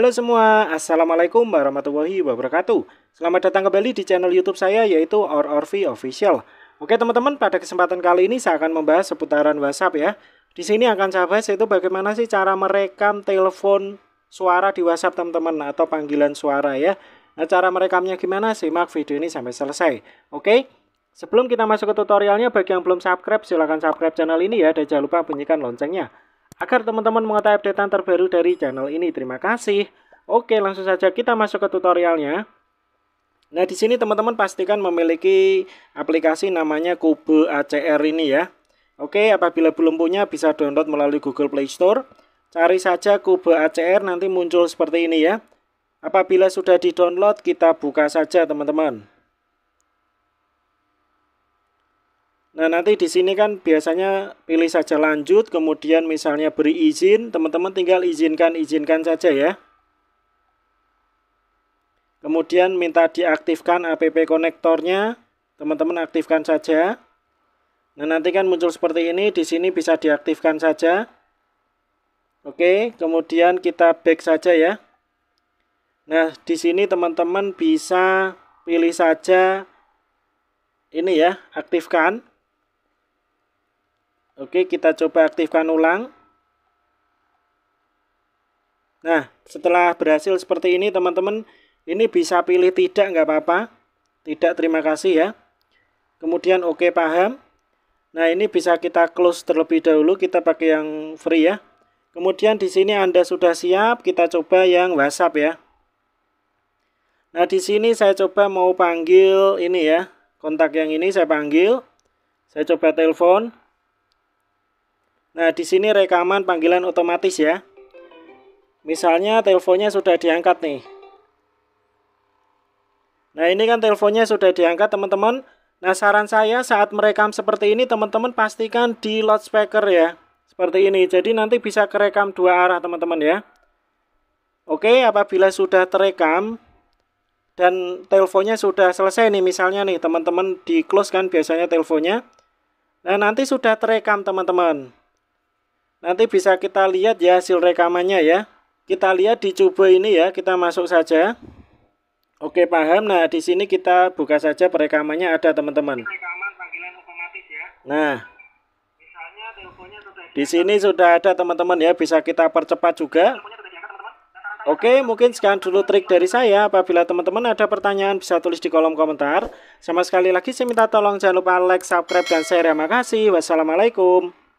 Halo semua, Assalamualaikum warahmatullahi wabarakatuh Selamat datang kembali di channel youtube saya yaitu Orvi Official Oke teman-teman, pada kesempatan kali ini saya akan membahas seputaran WhatsApp ya Di sini akan saya bahas itu bagaimana sih cara merekam telepon suara di WhatsApp teman-teman Atau panggilan suara ya Nah cara merekamnya gimana? Simak video ini sampai selesai Oke, sebelum kita masuk ke tutorialnya Bagi yang belum subscribe silahkan subscribe channel ini ya Dan jangan lupa bunyikan loncengnya agar teman-teman mengetahui updatean terbaru dari channel ini. Terima kasih. Oke, langsung saja kita masuk ke tutorialnya. Nah, di sini teman-teman pastikan memiliki aplikasi namanya Kube ACR ini ya. Oke, apabila belum punya bisa download melalui Google Play Store. Cari saja Kube ACR nanti muncul seperti ini ya. Apabila sudah di-download, kita buka saja teman-teman. Nah, nanti di sini kan biasanya pilih saja lanjut, kemudian misalnya beri izin, teman-teman tinggal izinkan, izinkan saja ya. Kemudian minta diaktifkan app konektornya, teman-teman aktifkan saja. Nah, nanti kan muncul seperti ini, di sini bisa diaktifkan saja. Oke, kemudian kita back saja ya. Nah, di sini teman-teman bisa pilih saja ini ya, aktifkan Oke, kita coba aktifkan ulang. Nah, setelah berhasil seperti ini teman-teman, ini bisa pilih tidak nggak apa-apa. Tidak, terima kasih ya. Kemudian oke okay, paham. Nah, ini bisa kita close terlebih dahulu, kita pakai yang free ya. Kemudian di sini Anda sudah siap, kita coba yang WhatsApp ya. Nah, di sini saya coba mau panggil ini ya. Kontak yang ini saya panggil. Saya coba telepon. Nah, di sini rekaman panggilan otomatis ya. Misalnya teleponnya sudah diangkat nih. Nah, ini kan teleponnya sudah diangkat, teman-teman. Nah, saran saya saat merekam seperti ini, teman-teman pastikan di loudspeaker ya. Seperti ini. Jadi nanti bisa kerekam dua arah, teman-teman ya. Oke, apabila sudah terekam dan teleponnya sudah selesai nih misalnya nih, teman-teman di close kan biasanya teleponnya. Nah, nanti sudah terekam, teman-teman. Nanti bisa kita lihat ya hasil rekamannya ya. Kita lihat di cubo ini ya, kita masuk saja. Oke, paham. Nah, di sini kita buka saja perekamannya ada teman-teman. Ya. Nah, di sini sudah ada teman-teman ya, bisa kita percepat juga. Nah, nah, nah, Oke, mungkin sekian dulu trik dari saya. Apabila teman-teman ada pertanyaan bisa tulis di kolom komentar. Sama sekali lagi saya minta tolong jangan lupa like, subscribe, dan share. Terima kasih. Wassalamualaikum.